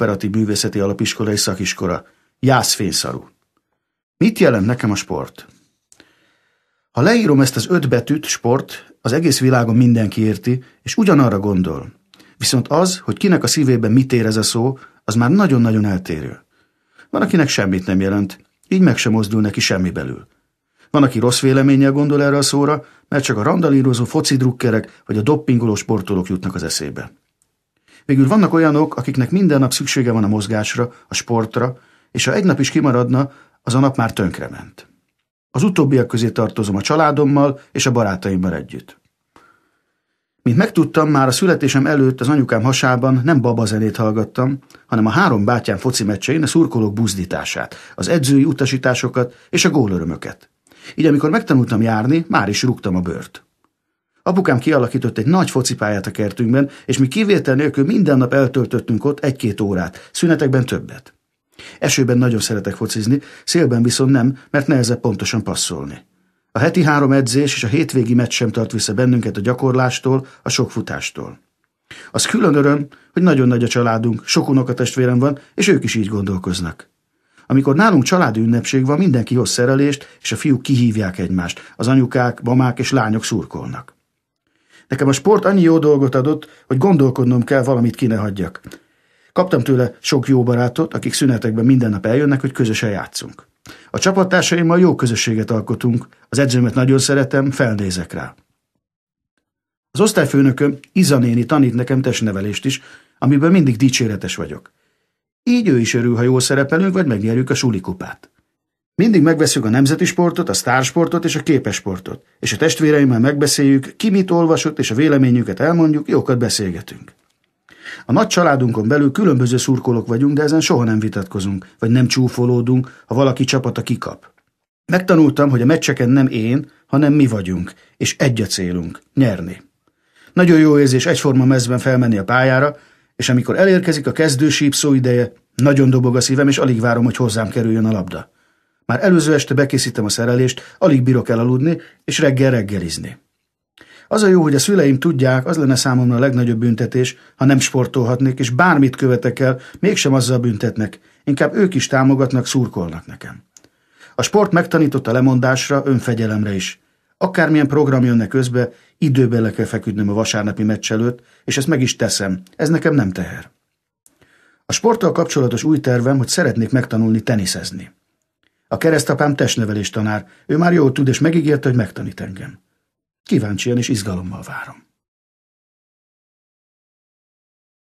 Operatív Művészeti Alapiskola és Szakiskola. Jászfényszarú. Mit jelent nekem a sport? Ha leírom ezt az öt betűt, sport, az egész világon mindenki érti, és ugyanarra gondol. Viszont az, hogy kinek a szívében mit ér ez a szó, az már nagyon-nagyon eltérő. Van, akinek semmit nem jelent, így meg sem mozdul neki semmi belül. Van, aki rossz véleménnyel gondol erre a szóra, mert csak a randalírozó focidrukkerek vagy a doppingoló sportolók jutnak az eszébe. Végül vannak olyanok, akiknek minden nap szüksége van a mozgásra, a sportra, és ha egy nap is kimaradna, az a nap már tönkrement. Az utóbbiak közé tartozom a családommal és a barátaimmal együtt. Mint megtudtam, már a születésem előtt az anyukám hasában nem babazenét hallgattam, hanem a három bátyám foci meccsein a szurkolók buzdítását, az edzői utasításokat és a gólörömöket. Így amikor megtanultam járni, már is rúgtam a bört. Apukám kialakított egy nagy focipályát a kertünkben, és mi kivétel nélkül minden nap eltöltöttünk ott egy-két órát, szünetekben többet. Esőben nagyon szeretek focizni, szélben viszont nem, mert nehezebb pontosan passzolni. A heti három edzés és a hétvégi meccs sem tart vissza bennünket a gyakorlástól, a sok futástól. Az külön öröm, hogy nagyon nagy a családunk, sok unokatestvérem van, és ők is így gondolkoznak. Amikor nálunk családi ünnepség van, mindenki hoz szerelést, és a fiúk kihívják egymást, az anyukák, mamák és lányok szurkolnak. Nekem a sport annyi jó dolgot adott, hogy gondolkodnom kell, valamit ki ne hagyjak. Kaptam tőle sok jó barátot, akik szünetekben minden nap eljönnek, hogy közösen játszunk. A csapattársaimmal jó közösséget alkotunk, az edzőmet nagyon szeretem, felnézek rá. Az osztályfőnököm Izanéni tanít nekem testnevelést is, amiben mindig dicséretes vagyok. Így ő is örül, ha jól szerepelünk, vagy megnyerjük a sulikupát. Mindig megveszünk a nemzeti sportot, a sztársportot és a képes sportot, és a testvéreimmel megbeszéljük, ki mit olvasott, és a véleményüket elmondjuk, jókat beszélgetünk. A nagy családunkon belül különböző szurkolók vagyunk, de ezen soha nem vitatkozunk, vagy nem csúfolódunk, ha valaki csapata kikap. Megtanultam, hogy a meccseken nem én, hanem mi vagyunk, és egy a célunk, nyerni. Nagyon jó érzés egyforma mezben felmenni a pályára, és amikor elérkezik a kezdő sípszó ideje, nagyon dobog a szívem, és alig várom, hogy hozzám kerüljön a labda. Már előző este bekészítem a szerelést, alig bírok elaludni, és reggel reggelizni. Az a jó, hogy a szüleim tudják, az lenne számomra a legnagyobb büntetés, ha nem sportolhatnék, és bármit követek el, mégsem azzal büntetnek. Inkább ők is támogatnak, szurkolnak nekem. A sport megtanította lemondásra, önfegyelemre is. Akármilyen program jönne közbe, időben le kell feküdnöm a vasárnapi meccs előtt, és ezt meg is teszem. Ez nekem nem teher. A sporttal kapcsolatos új tervem, hogy szeretnék megtanulni teniszezni. A keresztapám testnevelés tanár. Ő már jól tud, és megígérte, hogy megtanít engem. Kíváncsian és izgalommal várom.